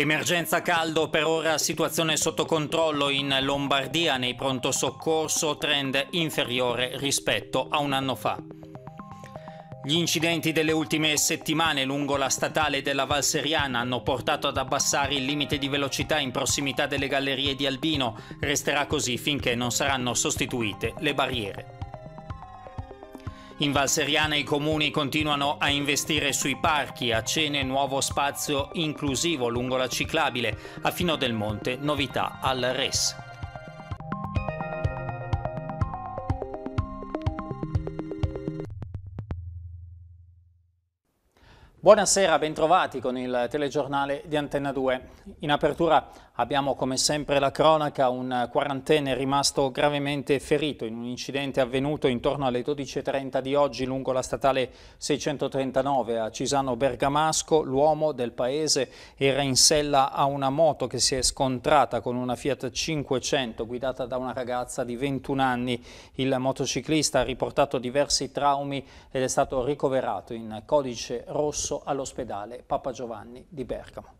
Emergenza caldo, per ora situazione sotto controllo in Lombardia nei pronto soccorso, trend inferiore rispetto a un anno fa. Gli incidenti delle ultime settimane lungo la statale della Valseriana hanno portato ad abbassare il limite di velocità in prossimità delle gallerie di Albino. Resterà così finché non saranno sostituite le barriere. In Valseriana i comuni continuano a investire sui parchi, a cene nuovo spazio inclusivo lungo la ciclabile, a Fino del Monte novità al RES. Buonasera, bentrovati con il telegiornale di Antenna 2. In apertura Abbiamo come sempre la cronaca, un quarantenne rimasto gravemente ferito in un incidente avvenuto intorno alle 12.30 di oggi lungo la statale 639 a Cisano Bergamasco. L'uomo del paese era in sella a una moto che si è scontrata con una Fiat 500 guidata da una ragazza di 21 anni. Il motociclista ha riportato diversi traumi ed è stato ricoverato in codice rosso all'ospedale Papa Giovanni di Bergamo.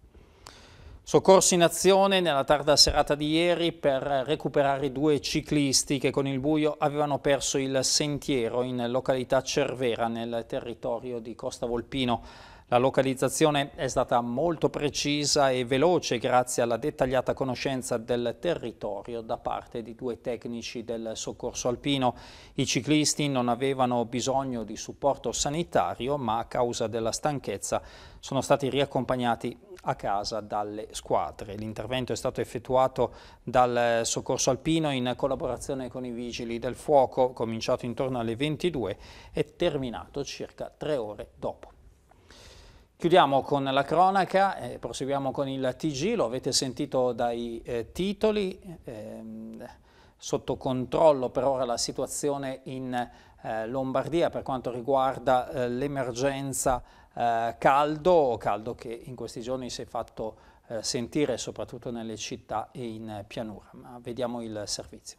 Soccorsi in azione nella tarda serata di ieri per recuperare due ciclisti che con il buio avevano perso il sentiero in località Cervera nel territorio di Costa Volpino. La localizzazione è stata molto precisa e veloce grazie alla dettagliata conoscenza del territorio da parte di due tecnici del soccorso alpino. I ciclisti non avevano bisogno di supporto sanitario ma a causa della stanchezza sono stati riaccompagnati a casa dalle squadre. L'intervento è stato effettuato dal soccorso alpino in collaborazione con i vigili del fuoco, cominciato intorno alle 22 e terminato circa tre ore dopo. Chiudiamo con la cronaca, eh, proseguiamo con il TG, lo avete sentito dai eh, titoli, ehm, sotto controllo per ora la situazione in eh, Lombardia per quanto riguarda eh, l'emergenza eh, caldo, caldo che in questi giorni si è fatto eh, sentire soprattutto nelle città e in pianura, ma vediamo il servizio.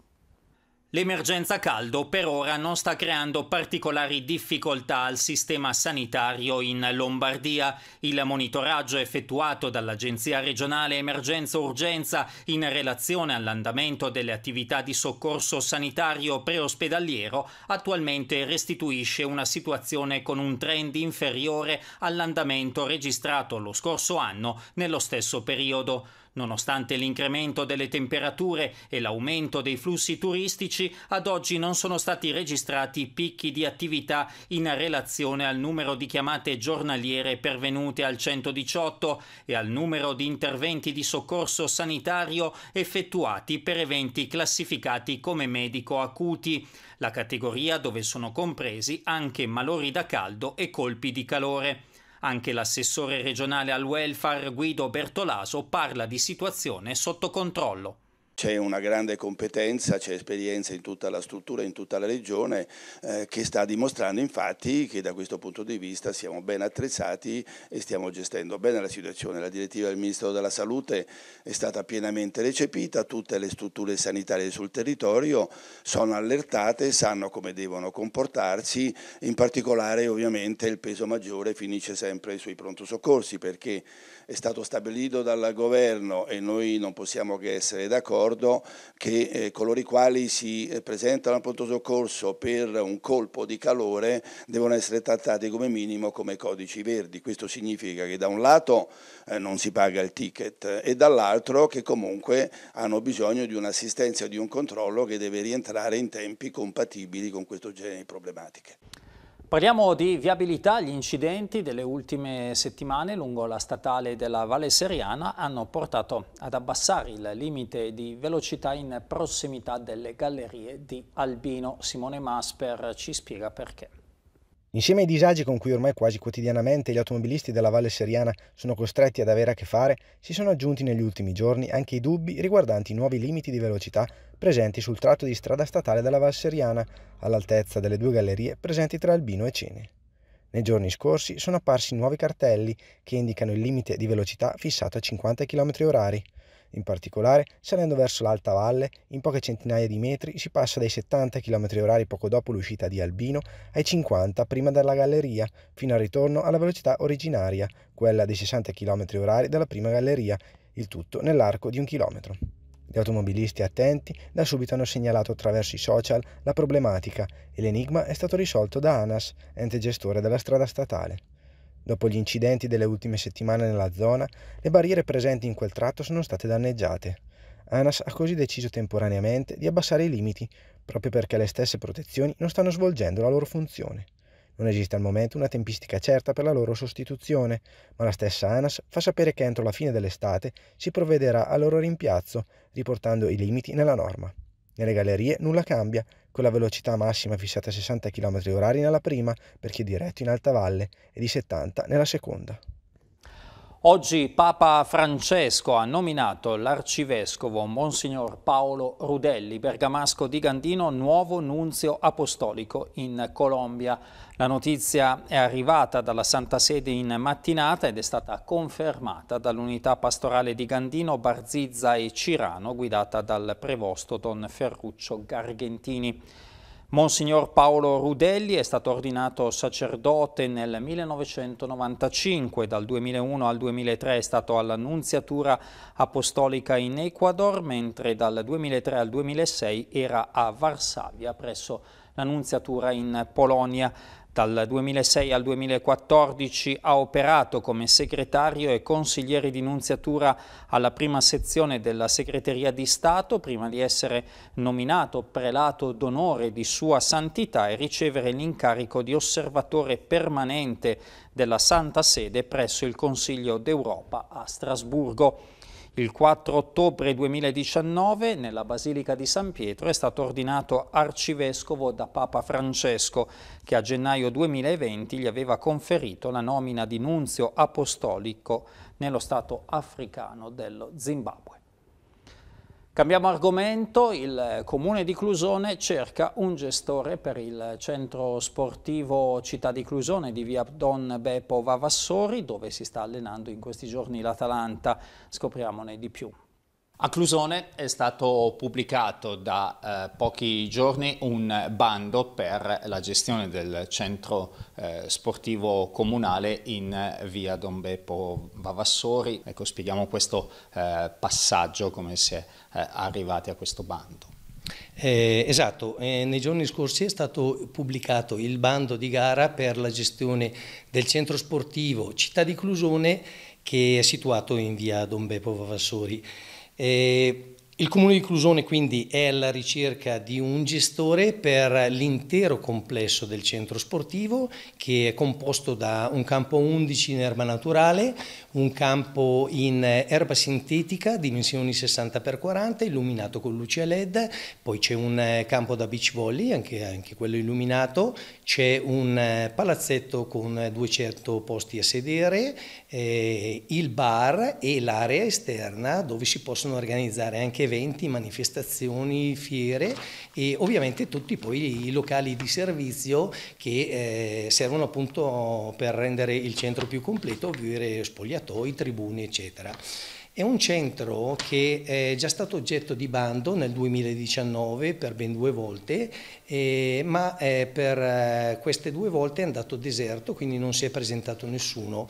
L'emergenza caldo per ora non sta creando particolari difficoltà al sistema sanitario in Lombardia. Il monitoraggio effettuato dall'Agenzia regionale Emergenza Urgenza in relazione all'andamento delle attività di soccorso sanitario preospedaliero attualmente restituisce una situazione con un trend inferiore all'andamento registrato lo scorso anno nello stesso periodo. Nonostante l'incremento delle temperature e l'aumento dei flussi turistici, ad oggi non sono stati registrati picchi di attività in relazione al numero di chiamate giornaliere pervenute al 118 e al numero di interventi di soccorso sanitario effettuati per eventi classificati come medico acuti, la categoria dove sono compresi anche malori da caldo e colpi di calore. Anche l'assessore regionale al welfare Guido Bertolaso parla di situazione sotto controllo c'è una grande competenza, c'è esperienza in tutta la struttura, in tutta la regione, eh, che sta dimostrando infatti che da questo punto di vista siamo ben attrezzati e stiamo gestendo bene la situazione. La direttiva del Ministero della Salute è stata pienamente recepita, tutte le strutture sanitarie sul territorio sono allertate, sanno come devono comportarsi, in particolare ovviamente il peso maggiore finisce sempre sui pronto soccorsi perché è stato stabilito dal governo e noi non possiamo che essere d'accordo ricordo che eh, coloro i quali si eh, presentano al pronto soccorso per un colpo di calore devono essere trattati come minimo come codici verdi. Questo significa che da un lato eh, non si paga il ticket e dall'altro che comunque hanno bisogno di un'assistenza e di un controllo che deve rientrare in tempi compatibili con questo genere di problematiche. Parliamo di viabilità, gli incidenti delle ultime settimane lungo la statale della Valle Seriana hanno portato ad abbassare il limite di velocità in prossimità delle gallerie di Albino. Simone Masper ci spiega perché. Insieme ai disagi con cui ormai quasi quotidianamente gli automobilisti della Valle Seriana sono costretti ad avere a che fare, si sono aggiunti negli ultimi giorni anche i dubbi riguardanti i nuovi limiti di velocità presenti sul tratto di strada statale della Valle Seriana, all'altezza delle due gallerie presenti tra Albino e Cene. Nei giorni scorsi sono apparsi nuovi cartelli che indicano il limite di velocità fissato a 50 km h in particolare, salendo verso l'alta valle, in poche centinaia di metri si passa dai 70 km/h poco dopo l'uscita di Albino ai 50 prima della galleria, fino al ritorno alla velocità originaria, quella dei 60 km/h dalla prima galleria, il tutto nell'arco di un chilometro. Gli automobilisti attenti da subito hanno segnalato attraverso i social la problematica e l'enigma è stato risolto da ANAS, ente gestore della strada statale. Dopo gli incidenti delle ultime settimane nella zona, le barriere presenti in quel tratto sono state danneggiate. ANAS ha così deciso temporaneamente di abbassare i limiti, proprio perché le stesse protezioni non stanno svolgendo la loro funzione. Non esiste al momento una tempistica certa per la loro sostituzione, ma la stessa ANAS fa sapere che entro la fine dell'estate si provvederà al loro rimpiazzo, riportando i limiti nella norma. Nelle gallerie nulla cambia, con la velocità massima fissata a 60 km/h nella prima per chi è diretto in alta valle e di 70 nella seconda. Oggi Papa Francesco ha nominato l'arcivescovo Monsignor Paolo Rudelli, bergamasco di Gandino, nuovo nunzio apostolico in Colombia. La notizia è arrivata dalla Santa Sede in mattinata ed è stata confermata dall'unità pastorale di Gandino, Barzizza e Cirano, guidata dal prevosto Don Ferruccio Gargentini. Monsignor Paolo Rudelli è stato ordinato sacerdote nel 1995, dal 2001 al 2003 è stato all'Annunziatura Apostolica in Ecuador, mentre dal 2003 al 2006 era a Varsavia presso l'Annunziatura in Polonia. Dal 2006 al 2014 ha operato come segretario e consigliere di nunziatura alla prima sezione della Segreteria di Stato prima di essere nominato prelato d'onore di Sua Santità e ricevere l'incarico di osservatore permanente della Santa Sede presso il Consiglio d'Europa a Strasburgo. Il 4 ottobre 2019 nella Basilica di San Pietro è stato ordinato arcivescovo da Papa Francesco che a gennaio 2020 gli aveva conferito la nomina di nunzio apostolico nello Stato africano dello Zimbabwe. Cambiamo argomento, il comune di Clusone cerca un gestore per il centro sportivo Città di Clusone di via Don Beppo Vavassori dove si sta allenando in questi giorni l'Atalanta. Scopriamone di più. A Clusone è stato pubblicato da eh, pochi giorni un bando per la gestione del centro eh, sportivo comunale in eh, via Don Beppo Vavassori. Ecco, spieghiamo questo eh, passaggio, come si è eh, arrivati a questo bando. Eh, esatto, nei giorni scorsi è stato pubblicato il bando di gara per la gestione del centro sportivo Città di Clusone che è situato in via Don Beppo Vavassori. Eh, il Comune di Clusone quindi è alla ricerca di un gestore per l'intero complesso del centro sportivo che è composto da un campo 11 in erba naturale, un campo in erba sintetica dimensioni 60x40 illuminato con luce a led, poi c'è un eh, campo da beach volley anche, anche quello illuminato, c'è un eh, palazzetto con 200 eh, certo posti a sedere eh, il bar e l'area esterna dove si possono organizzare anche eventi, manifestazioni, fiere e ovviamente tutti poi i locali di servizio che eh, servono appunto per rendere il centro più completo, ovvero spogliatoi, tribune eccetera. È un centro che è già stato oggetto di bando nel 2019 per ben due volte, eh, ma eh, per eh, queste due volte è andato deserto, quindi non si è presentato nessuno.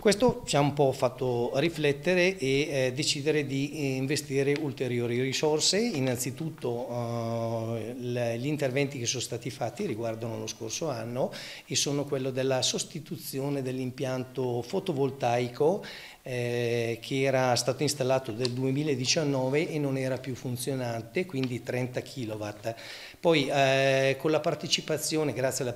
Questo ci ha un po' fatto riflettere e eh, decidere di eh, investire ulteriori risorse, innanzitutto eh, gli interventi che sono stati fatti riguardano lo scorso anno e sono quello della sostituzione dell'impianto fotovoltaico eh, che era stato installato nel 2019 e non era più funzionante, quindi 30 kW. Poi eh, con la partecipazione, grazie alla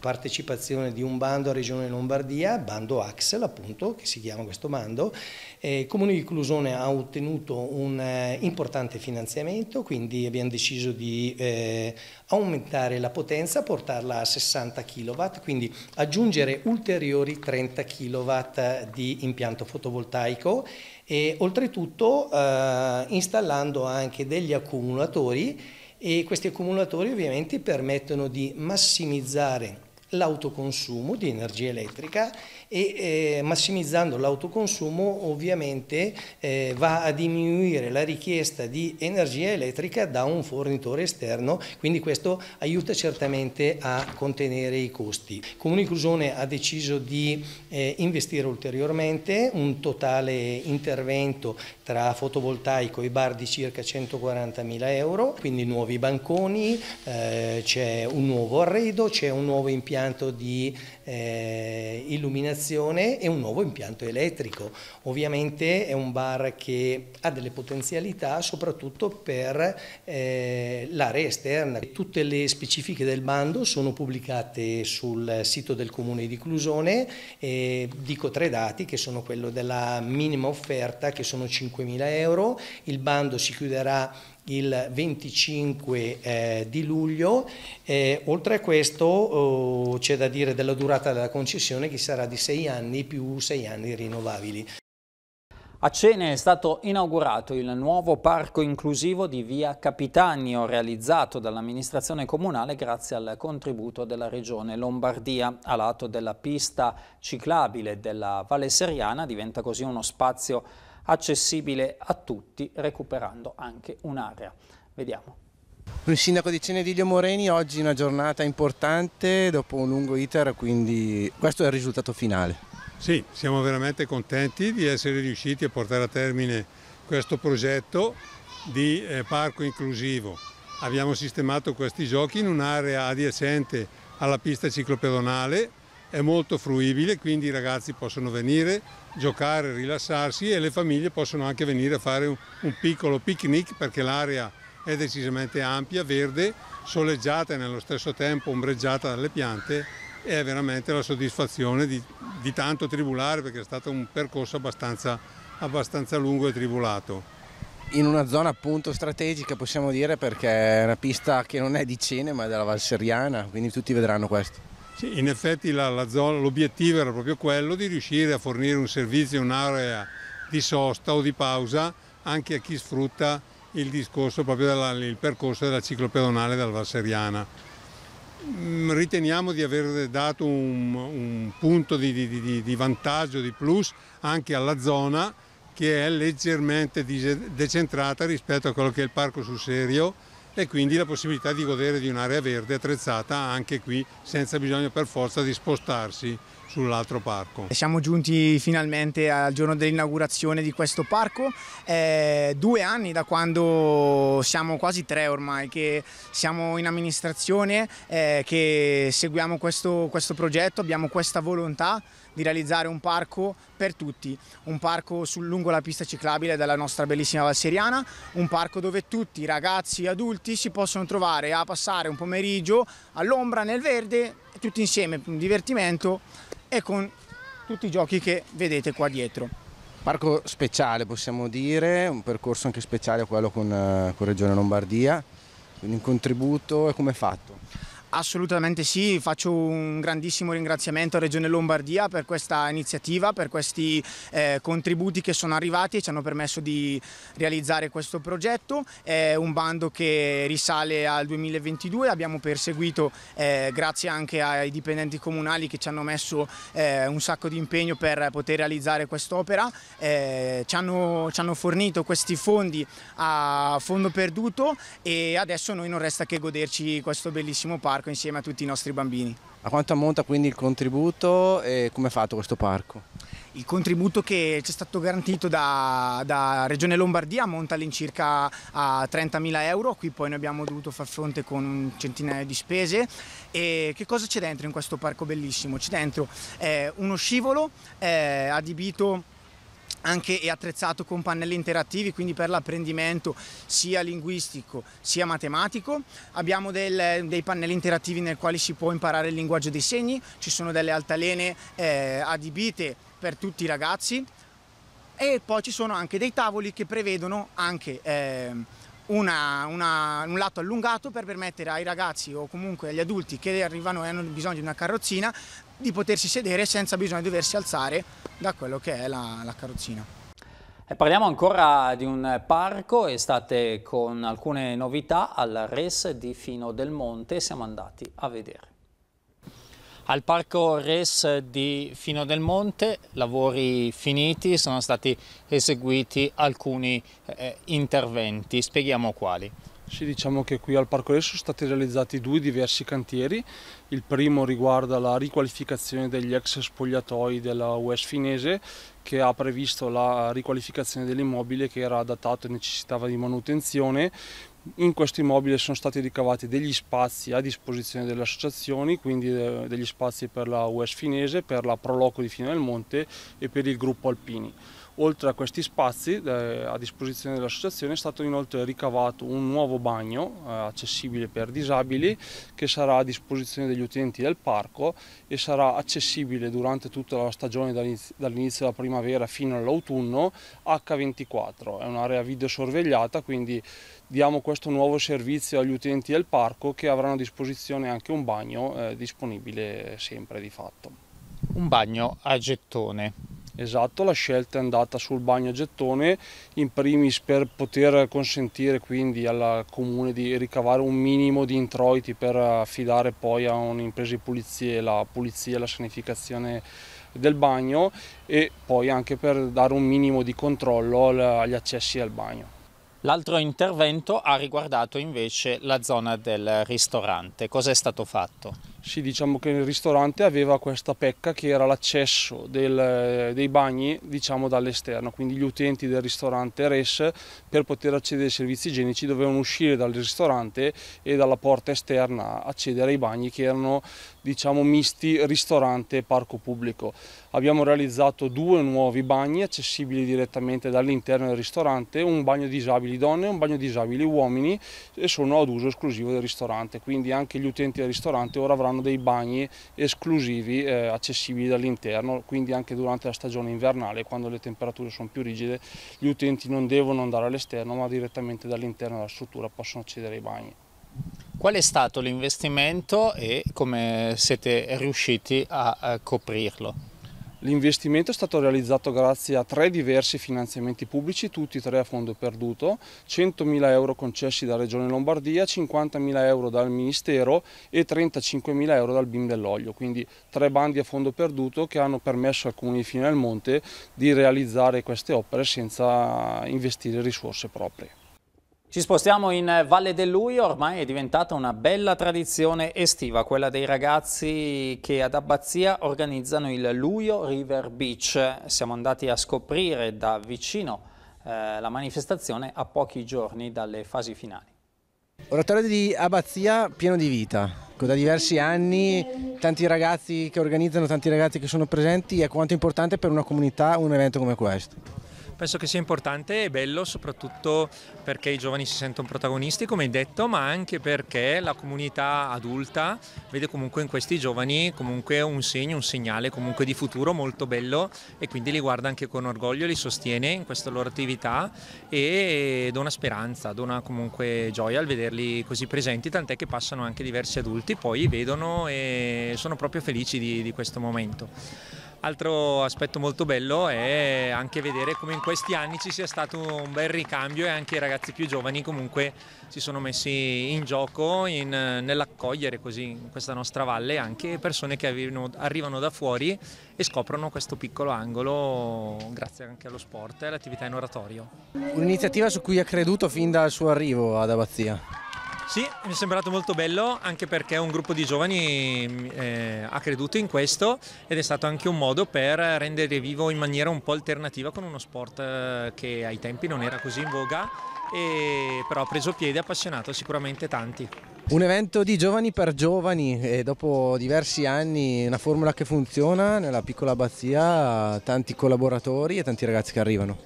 partecipazione di un bando a Regione Lombardia, bando Axel appunto, che si chiama questo bando, eh, il Comune di Clusone ha ottenuto un eh, importante finanziamento, quindi abbiamo deciso di eh, aumentare la potenza, portarla a 60 kW, quindi aggiungere ulteriori 30 kW di impianto fotovoltaico fotovoltaico e oltretutto eh, installando anche degli accumulatori e questi accumulatori ovviamente permettono di massimizzare l'autoconsumo di energia elettrica e eh, massimizzando l'autoconsumo ovviamente eh, va a diminuire la richiesta di energia elettrica da un fornitore esterno, quindi questo aiuta certamente a contenere i costi. Comune Inclusione ha deciso di eh, investire ulteriormente un totale intervento tra fotovoltaico e bar di circa 140 mila euro, quindi nuovi banconi, eh, c'è un nuovo arredo, c'è un nuovo impianto di eh, illuminazione comunicazione e un nuovo impianto elettrico. Ovviamente è un bar che ha delle potenzialità soprattutto per eh, l'area esterna. Tutte le specifiche del bando sono pubblicate sul sito del comune di Clusone, eh, dico tre dati che sono quello della minima offerta che sono 5.000 euro, il bando si chiuderà il 25 eh, di luglio. Eh, oltre a questo oh, c'è da dire della durata della concessione che sarà di 6 anni più 6 anni rinnovabili. A Cene è stato inaugurato il nuovo parco inclusivo di via Capitanio, realizzato dall'amministrazione comunale grazie al contributo della regione Lombardia. A lato della pista ciclabile della Valle Seriana diventa così uno spazio accessibile a tutti, recuperando anche un'area. Vediamo. Il sindaco di Cenediglio Moreni oggi una giornata importante dopo un lungo iter, quindi questo è il risultato finale. Sì, siamo veramente contenti di essere riusciti a portare a termine questo progetto di eh, parco inclusivo. Abbiamo sistemato questi giochi in un'area adiacente alla pista ciclopedonale è molto fruibile, quindi i ragazzi possono venire, giocare, rilassarsi e le famiglie possono anche venire a fare un, piccolo picnic perché l'area è decisamente ampia, verde, soleggiata e nello stesso tempo ombreggiata dalle piante e è veramente la soddisfazione di, di tanto tribulare perché è stato un percorso abbastanza, abbastanza lungo e tribulato in una zona appunto strategica possiamo dire perché è una pista che non è di Cene ma è della Valseriana, quindi tutti vedranno questo. Sì, in effetti l'obiettivo era proprio quello di riuscire a fornire un servizio, un'area di sosta o di pausa anche a chi sfrutta il discorso proprio della, il percorso della ciclopedonale dal Valseriana. Mm, riteniamo di aver dato un, un punto di, di, di, di vantaggio, di plus anche alla zona che è leggermente decentrata rispetto a quello che è il parco sul serio e quindi la possibilità di godere di un'area verde attrezzata anche qui senza bisogno per forza di spostarsi sull'altro parco. Siamo giunti finalmente al giorno dell'inaugurazione di questo parco, eh, due anni da quando siamo quasi tre ormai che siamo in amministrazione, eh, che seguiamo questo, questo progetto, abbiamo questa volontà di realizzare un parco per tutti, un parco sul, lungo la pista ciclabile della nostra bellissima Valseriana, un parco dove tutti, ragazzi e adulti, si possono trovare a passare un pomeriggio all'ombra, nel verde, tutti insieme, un divertimento e con tutti i giochi che vedete qua dietro. Parco speciale possiamo dire, un percorso anche speciale quello con, eh, con Regione Lombardia, quindi un contributo e come fatto? Assolutamente sì, faccio un grandissimo ringraziamento a Regione Lombardia per questa iniziativa, per questi eh, contributi che sono arrivati e ci hanno permesso di realizzare questo progetto. È un bando che risale al 2022, abbiamo perseguito eh, grazie anche ai dipendenti comunali che ci hanno messo eh, un sacco di impegno per poter realizzare quest'opera. Eh, ci hanno, ci hanno fornito questi fondi a fondo perduto e adesso noi non resta che goderci questo bellissimo parco parco insieme a tutti i nostri bambini. A quanto ammonta quindi il contributo e come è fatto questo parco? Il contributo che ci è stato garantito da, da Regione Lombardia ammonta all'incirca a 30.000 euro, qui poi noi abbiamo dovuto far fronte con un centinaio di spese. E che cosa c'è dentro in questo parco bellissimo? C'è dentro eh, uno scivolo eh, adibito anche è attrezzato con pannelli interattivi quindi per l'apprendimento sia linguistico sia matematico abbiamo del, dei pannelli interattivi nel quali si può imparare il linguaggio dei segni ci sono delle altalene eh, adibite per tutti i ragazzi e poi ci sono anche dei tavoli che prevedono anche eh, una, una, un lato allungato per permettere ai ragazzi o comunque agli adulti che arrivano e hanno bisogno di una carrozzina di potersi sedere senza bisogno di doversi alzare da quello che è la, la carrozzina. E parliamo ancora di un parco estate con alcune novità al Res di Fino del Monte, siamo andati a vedere. Al parco Res di Fino del Monte, lavori finiti, sono stati eseguiti alcuni eh, interventi, spieghiamo quali. Sì, diciamo che qui al Parco Re sono stati realizzati due diversi cantieri. Il primo riguarda la riqualificazione degli ex spogliatoi della US finese che ha previsto la riqualificazione dell'immobile che era adattato e necessitava di manutenzione. In questo immobile sono stati ricavati degli spazi a disposizione delle associazioni, quindi eh, degli spazi per la US finese, per la Proloco di Fino del Monte e per il gruppo Alpini. Oltre a questi spazi eh, a disposizione dell'associazione è stato inoltre ricavato un nuovo bagno eh, accessibile per disabili che sarà a disposizione degli utenti del parco e sarà accessibile durante tutta la stagione dall'inizio della primavera fino all'autunno H24. È un'area videosorvegliata quindi diamo questo nuovo servizio agli utenti del parco che avranno a disposizione anche un bagno eh, disponibile sempre di fatto. Un bagno a gettone Esatto, la scelta è andata sul bagno a gettone in primis per poter consentire quindi al comune di ricavare un minimo di introiti per affidare poi a un'impresa di pulizie la pulizia e la sanificazione del bagno e poi anche per dare un minimo di controllo agli accessi al bagno. L'altro intervento ha riguardato invece la zona del ristorante. Cos'è stato fatto? Sì, diciamo che il ristorante aveva questa pecca che era l'accesso eh, dei bagni diciamo, dall'esterno, quindi gli utenti del ristorante RES per poter accedere ai servizi igienici dovevano uscire dal ristorante e dalla porta esterna accedere ai bagni che erano diciamo, misti ristorante e parco pubblico. Abbiamo realizzato due nuovi bagni accessibili direttamente dall'interno del ristorante, un bagno disabili donne e un bagno disabili uomini e sono ad uso esclusivo del ristorante, quindi anche gli utenti del ristorante ora avranno saranno dei bagni esclusivi eh, accessibili dall'interno, quindi anche durante la stagione invernale, quando le temperature sono più rigide, gli utenti non devono andare all'esterno ma direttamente dall'interno della struttura possono accedere ai bagni. Qual è stato l'investimento e come siete riusciti a eh, coprirlo? L'investimento è stato realizzato grazie a tre diversi finanziamenti pubblici, tutti e tre a fondo perduto, 100.000 euro concessi dalla Regione Lombardia, 50.000 euro dal Ministero e 35.000 euro dal BIM dell'Olio, quindi tre bandi a fondo perduto che hanno permesso al Comune di Fine del Monte di realizzare queste opere senza investire risorse proprie. Ci spostiamo in Valle dell'Uio, ormai è diventata una bella tradizione estiva, quella dei ragazzi che ad Abbazia organizzano il Luio River Beach. Siamo andati a scoprire da vicino eh, la manifestazione a pochi giorni dalle fasi finali. Oratorio di Abbazia pieno di vita, da diversi anni, tanti ragazzi che organizzano, tanti ragazzi che sono presenti, è quanto è importante per una comunità un evento come questo. Penso che sia importante e bello soprattutto perché i giovani si sentono protagonisti, come hai detto, ma anche perché la comunità adulta vede comunque in questi giovani comunque un segno, un segnale comunque di futuro molto bello e quindi li guarda anche con orgoglio, li sostiene in questa loro attività e dona speranza, dona comunque gioia al vederli così presenti, tant'è che passano anche diversi adulti, poi vedono e sono proprio felici di, di questo momento. Altro aspetto molto bello è anche vedere come in questi anni ci sia stato un bel ricambio e anche i ragazzi più giovani comunque si sono messi in gioco nell'accogliere così in questa nostra valle anche persone che arrivano, arrivano da fuori e scoprono questo piccolo angolo grazie anche allo sport e all'attività in oratorio. Un'iniziativa su cui ha creduto fin dal suo arrivo ad Abbazia. Sì, mi è sembrato molto bello anche perché un gruppo di giovani eh, ha creduto in questo ed è stato anche un modo per rendere vivo in maniera un po' alternativa con uno sport eh, che ai tempi non era così in voga, e, però ha preso piede e appassionato sicuramente tanti. Un evento di giovani per giovani e dopo diversi anni una formula che funziona nella piccola abbazia, tanti collaboratori e tanti ragazzi che arrivano.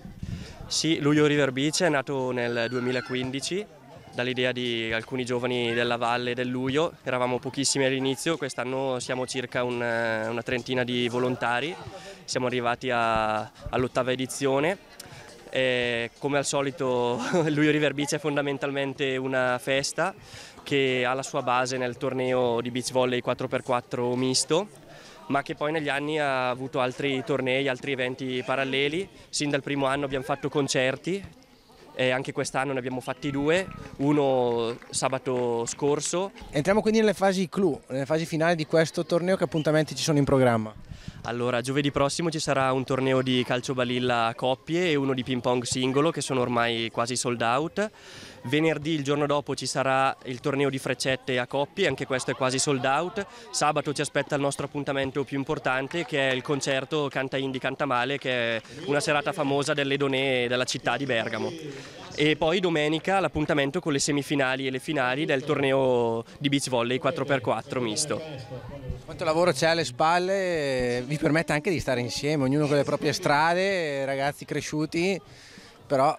Sì, Luglio Riverbice è nato nel 2015 dall'idea di alcuni giovani della Valle del Luio, eravamo pochissimi all'inizio, quest'anno siamo circa un, eh, una trentina di volontari, siamo arrivati all'ottava edizione e come al solito Luio Riverbice è fondamentalmente una festa che ha la sua base nel torneo di beach volley 4x4 misto ma che poi negli anni ha avuto altri tornei, altri eventi paralleli. Sin dal primo anno abbiamo fatto concerti, e anche quest'anno ne abbiamo fatti due, uno sabato scorso. Entriamo quindi nelle fasi clou, nelle fasi finali di questo torneo, che appuntamenti ci sono in programma? Allora, giovedì prossimo ci sarà un torneo di calcio balilla a coppie e uno di ping pong singolo che sono ormai quasi sold out venerdì il giorno dopo ci sarà il torneo di freccette a coppie, anche questo è quasi sold out, sabato ci aspetta il nostro appuntamento più importante che è il concerto Canta Indi Canta Male che è una serata famosa delle donee della città di Bergamo e poi domenica l'appuntamento con le semifinali e le finali del torneo di beach volley 4x4 misto. Quanto lavoro c'è alle spalle vi permette anche di stare insieme, ognuno con le proprie strade, ragazzi cresciuti, però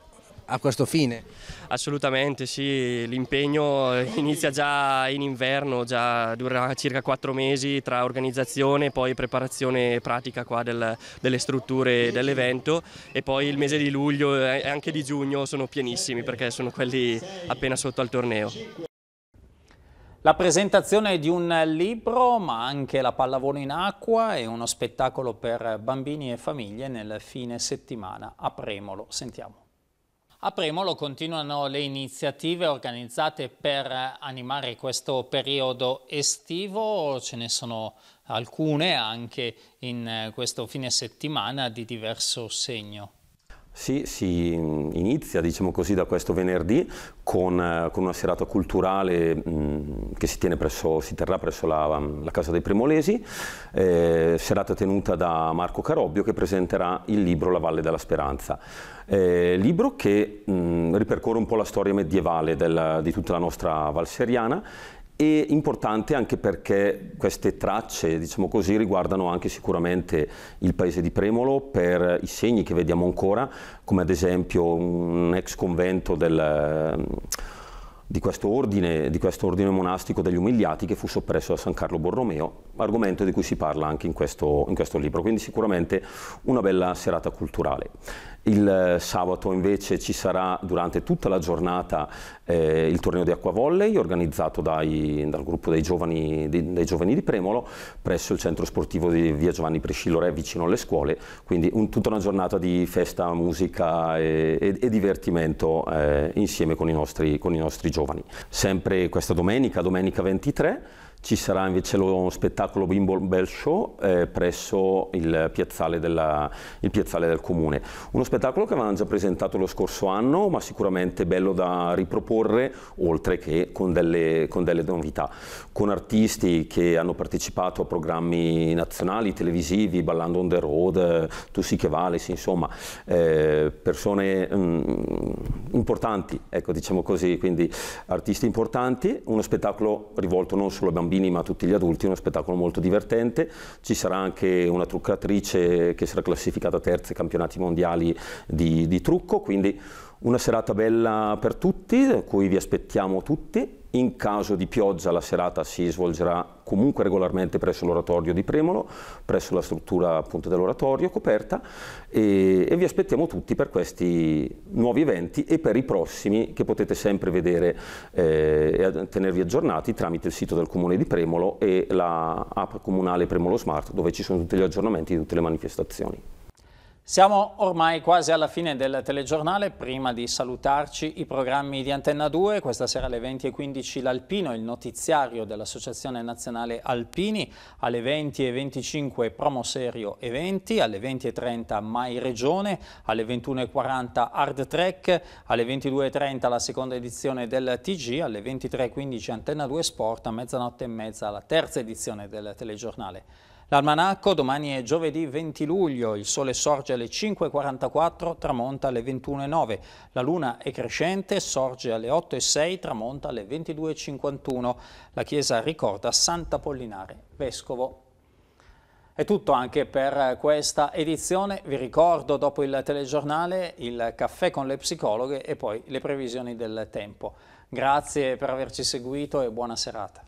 a questo fine. Assolutamente sì, l'impegno eh, inizia già in inverno, già durerà circa quattro mesi tra organizzazione e poi preparazione pratica del, delle strutture dell'evento e poi il mese di luglio e anche di giugno sono pienissimi perché sono quelli appena sotto al torneo. La presentazione di un libro, ma anche la pallavolo in acqua e uno spettacolo per bambini e famiglie nel fine settimana a Premolo. Sentiamo. A Premolo continuano le iniziative organizzate per animare questo periodo estivo, ce ne sono alcune anche in eh, questo fine settimana di diverso segno. Sì, si mm, inizia diciamo così, da questo venerdì con, eh, con una serata culturale mh, mm, che si, presso, si, terrà presso la, mm, la Casa dei Premolesi, eh, serata tenuta da Marco Carobbio che presenterà il libro La Valle della Speranza eh, libro che mh, mm, ripercorre un po' la storia medievale della, di tutta la nostra valseriana e importante anche perché queste tracce, diciamo così, riguardano anche sicuramente il paese di Premolo per i segni che vediamo ancora, come ad esempio un ex convento del, di, questo ordine, di questo ordine monastico degli umiliati che fu soppresso da San Carlo Borromeo, argomento di cui si parla anche in questo, in questo libro, quindi sicuramente una bella serata culturale. Il eh, sabato invece ci sarà durante tutta la giornata eh, il torneo di acquavolley organizzato dai, dal gruppo dei giovani, di, dei giovani, di, Premolo presso il centro sportivo di via Giovanni Re vicino alle scuole, quindi un, tutta una giornata di festa, musica e, e, e divertimento eh, insieme con i, nostri, con i nostri giovani. Sempre questa domenica, domenica 23, ci sarà invece lo spettacolo Bimbo Bell Show eh, presso il piazzale, della, il piazzale, del Comune. Uno spettacolo che avevamo già presentato lo scorso anno, ma sicuramente bello da riproporre, oltre che con delle, con delle novità. Con artisti che hanno partecipato a programmi nazionali, televisivi, Ballando on the Road, Tu sì che vales, insomma, eh, persone mh, mm, importanti, ecco diciamo così, quindi artisti importanti. Uno spettacolo rivolto non solo a bambini ma tutti gli adulti, uno spettacolo molto divertente. Ci sarà anche una truccatrice che sarà classificata terza ai campionati mondiali di, di trucco, quindi una serata bella per tutti, cui vi aspettiamo tutti. In caso di pioggia la serata si svolgerà comunque regolarmente presso l'oratorio di Premolo, presso la struttura dell'oratorio coperta e, e, vi aspettiamo tutti per questi nuovi eventi e per i prossimi che potete sempre vedere eh, e tenervi aggiornati tramite il sito del Comune di Premolo e la app comunale Premolo Smart dove ci sono tutti gli aggiornamenti di tutte le manifestazioni. Siamo ormai quasi alla fine del telegiornale, prima di salutarci i programmi di Antenna 2, questa sera alle 20.15 l'Alpino, il notiziario dell'Associazione Nazionale Alpini, alle 20.25 Promoserio Eventi, alle 20.30 Mai Regione, alle 21.40 Hard Track, alle 22.30 la seconda edizione del TG, alle 23.15 Antenna 2 Sport, a mezzanotte e mezza la terza edizione del telegiornale. L'almanacco domani è giovedì 20 luglio, il sole sorge alle 5.44, tramonta alle 21.09, la luna è crescente, sorge alle 8.06, tramonta alle 22.51. La chiesa ricorda Sant'Apollinare, vescovo. È tutto anche per questa edizione, vi ricordo dopo il telegiornale il caffè con le psicologhe e poi le previsioni del tempo. Grazie per averci seguito e buona serata.